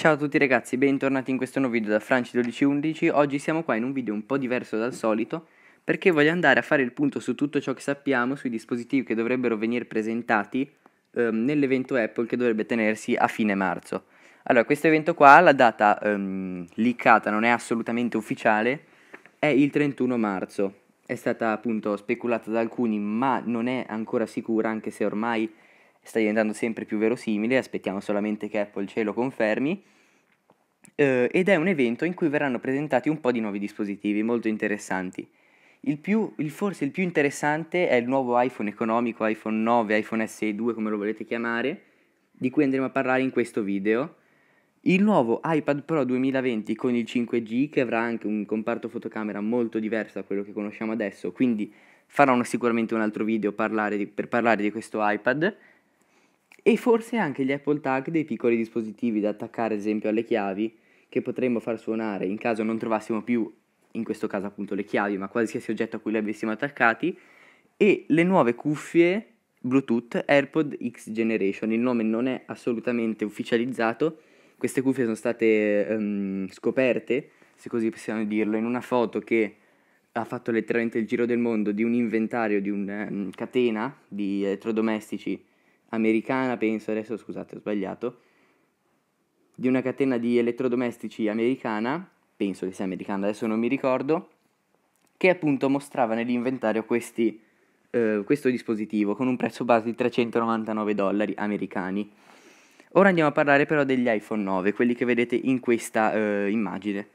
Ciao a tutti ragazzi, bentornati in questo nuovo video da Franci1211 Oggi siamo qua in un video un po' diverso dal solito Perché voglio andare a fare il punto su tutto ciò che sappiamo Sui dispositivi che dovrebbero venire presentati ehm, Nell'evento Apple che dovrebbe tenersi a fine marzo Allora, questo evento qua, la data ehm, leakata non è assolutamente ufficiale È il 31 marzo È stata appunto speculata da alcuni ma non è ancora sicura Anche se ormai sta diventando sempre più verosimile, aspettiamo solamente che Apple ce lo confermi, eh, ed è un evento in cui verranno presentati un po' di nuovi dispositivi molto interessanti. Il più, il forse il più interessante è il nuovo iPhone economico, iPhone 9, iPhone SE 2 come lo volete chiamare, di cui andremo a parlare in questo video. Il nuovo iPad Pro 2020 con il 5G che avrà anche un comparto fotocamera molto diverso da quello che conosciamo adesso, quindi farò sicuramente un altro video parlare di, per parlare di questo iPad e forse anche gli Apple Tag dei piccoli dispositivi da attaccare ad esempio alle chiavi che potremmo far suonare in caso non trovassimo più in questo caso appunto le chiavi ma qualsiasi oggetto a cui le avessimo attaccati e le nuove cuffie Bluetooth AirPod X Generation il nome non è assolutamente ufficializzato queste cuffie sono state um, scoperte se così possiamo dirlo in una foto che ha fatto letteralmente il giro del mondo di un inventario di una um, ehm, catena di elettrodomestici americana, penso adesso, scusate, ho sbagliato, di una catena di elettrodomestici americana, penso che sia americana, adesso non mi ricordo, che appunto mostrava nell'inventario questi, eh, questo dispositivo con un prezzo base di 399 dollari americani. Ora andiamo a parlare però degli iPhone 9, quelli che vedete in questa eh, immagine.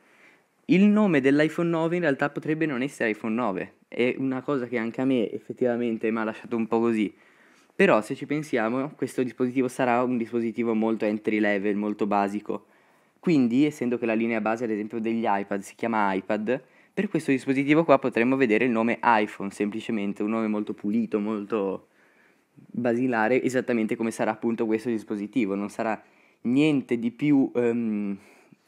Il nome dell'iPhone 9 in realtà potrebbe non essere iPhone 9, è una cosa che anche a me effettivamente mi ha lasciato un po' così, però se ci pensiamo, questo dispositivo sarà un dispositivo molto entry level, molto basico. Quindi, essendo che la linea base ad esempio degli iPad si chiama iPad, per questo dispositivo qua potremmo vedere il nome iPhone, semplicemente un nome molto pulito, molto basilare, esattamente come sarà appunto questo dispositivo, non sarà niente di più um,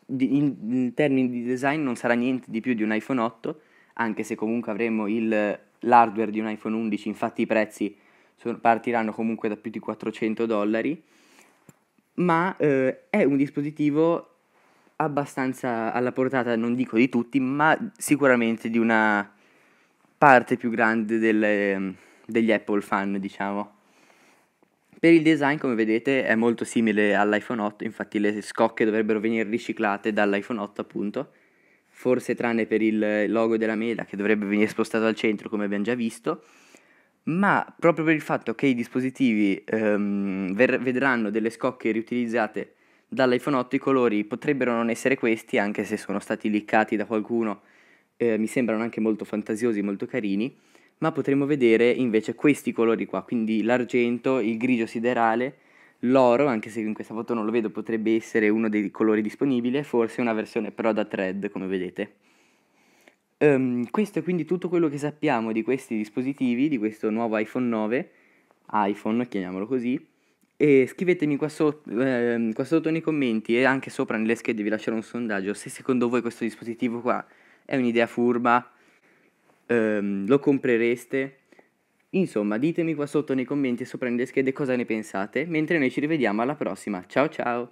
di, in, in, termini di design non sarà niente di più di un iPhone 8, anche se comunque avremo il, l'hardware di un iPhone 11, infatti i prezzi so, partiranno comunque da più di 400 dollari, ma eh, è un dispositivo abbastanza alla portata, non dico di tutti, ma sicuramente di una parte più grande delle, ehm, degli Apple fan, diciamo. Per il design, come vedete, è molto simile all'iPhone 8, infatti le scocche dovrebbero venire riciclate dall'iPhone 8, appunto, forse tranne per il logo della mela che dovrebbe venire spostato al centro, come abbiamo già visto, ma proprio per il fatto che i dispositivi ehm, ver- vedranno delle scocche riutilizzate dall'iPhone 8 i colori potrebbero non essere questi, anche se sono stati liccati da qualcuno, eh, mi sembrano anche molto fantasiosi, molto carini, ma potremmo vedere invece questi colori qua, quindi l'argento, il grigio siderale, l'oro, anche se in questa foto non lo vedo, potrebbe essere uno dei colori disponibili, forse una versione però da thread, come vedete. Um, questo è quindi tutto quello che sappiamo di questi dispositivi, di questo nuovo iPhone 9, iPhone chiamiamolo così, e scrivetemi qua, so- eh, qua sotto nei commenti e anche sopra nelle schede vi lascerò un sondaggio se secondo voi questo dispositivo qua è un'idea furba, um, lo comprereste, insomma ditemi qua sotto nei commenti e sopra nelle schede cosa ne pensate, mentre noi ci rivediamo alla prossima, ciao ciao!